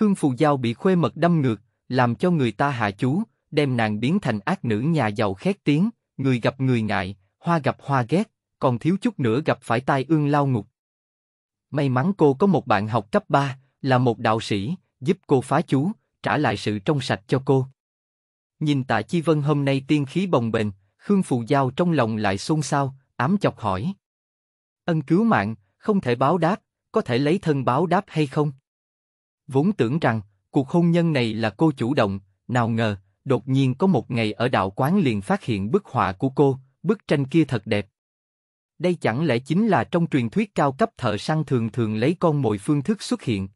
Khương Phù Giao bị khuê mật đâm ngược, làm cho người ta hạ chú, đem nàng biến thành ác nữ nhà giàu khét tiếng, người gặp người ngại, hoa gặp hoa ghét, còn thiếu chút nữa gặp phải tai ương lao ngục. May mắn cô có một bạn học cấp 3, là một đạo sĩ, giúp cô phá chú, trả lại sự trong sạch cho cô. Nhìn tại Chi Vân hôm nay tiên khí bồng bềnh, Khương Phù Giao trong lòng lại xôn xao, ám chọc hỏi. Ân cứu mạng, không thể báo đáp, có thể lấy thân báo đáp hay không? Vốn tưởng rằng, cuộc hôn nhân này là cô chủ động, nào ngờ, đột nhiên có một ngày ở đạo quán liền phát hiện bức họa của cô, bức tranh kia thật đẹp. Đây chẳng lẽ chính là trong truyền thuyết cao cấp thợ săn thường thường lấy con mồi phương thức xuất hiện.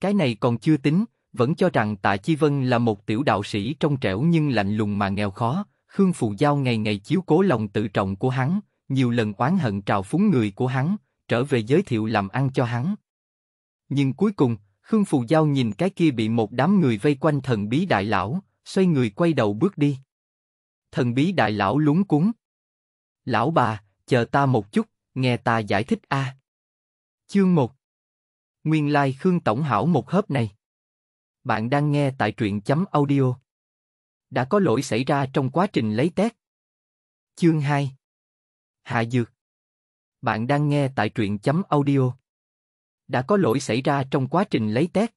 Cái này còn chưa tính, vẫn cho rằng Tạ Chi Vân là một tiểu đạo sĩ trong trẻo nhưng lạnh lùng mà nghèo khó, Khương Phù Giao ngày ngày chiếu cố lòng tự trọng của hắn, nhiều lần oán hận trào phúng người của hắn, trở về giới thiệu làm ăn cho hắn. Nhưng cuối cùng, Khương Phù Giao nhìn cái kia bị một đám người vây quanh thần bí đại lão, xoay người quay đầu bước đi. Thần bí đại lão lúng cúng. Lão bà, chờ ta một chút, nghe ta giải thích a. Chương 1 Nguyên lai like Khương Tổng Hảo một hớp này. Bạn đang nghe tại truyện chấm audio. Đã có lỗi xảy ra trong quá trình lấy test. Chương 2 Hạ Dược Bạn đang nghe tại truyện chấm audio đã có lỗi xảy ra trong quá trình lấy test.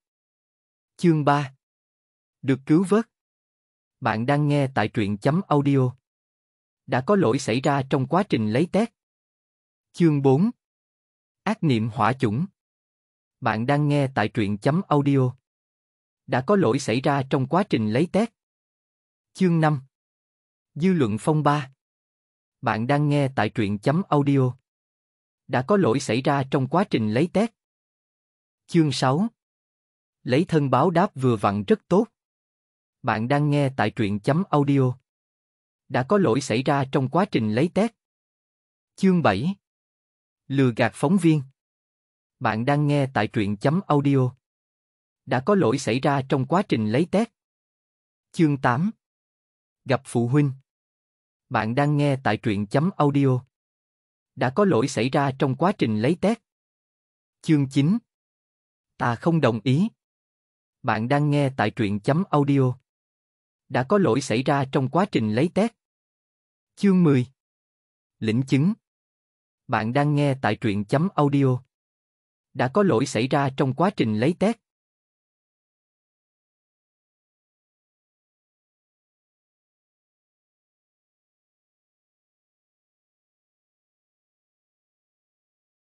Chương 3 Được cứu vớt Bạn đang nghe tại truyện chấm audio. Đã có lỗi xảy ra trong quá trình lấy test. Chương 4 Ác niệm hỏa chủng Bạn đang nghe tại truyện chấm audio. Đã có lỗi xảy ra trong quá trình lấy test. Chương 5 Dư luận phong ba Bạn đang nghe tại truyện chấm audio. Đã có lỗi xảy ra trong quá trình lấy test. Chương 6 Lấy thân báo đáp vừa vặn rất tốt. Bạn đang nghe tại truyện chấm audio. Đã có lỗi xảy ra trong quá trình lấy test. Chương 7 Lừa gạt phóng viên Bạn đang nghe tại truyện chấm audio. Đã có lỗi xảy ra trong quá trình lấy test. Chương 8 Gặp phụ huynh Bạn đang nghe tại truyện chấm audio. Đã có lỗi xảy ra trong quá trình lấy test. Chương 9 Ta không đồng ý. Bạn đang nghe tại truyện chấm audio. Đã có lỗi xảy ra trong quá trình lấy test. Chương 10 Lĩnh chứng Bạn đang nghe tại truyện chấm audio. Đã có lỗi xảy ra trong quá trình lấy test.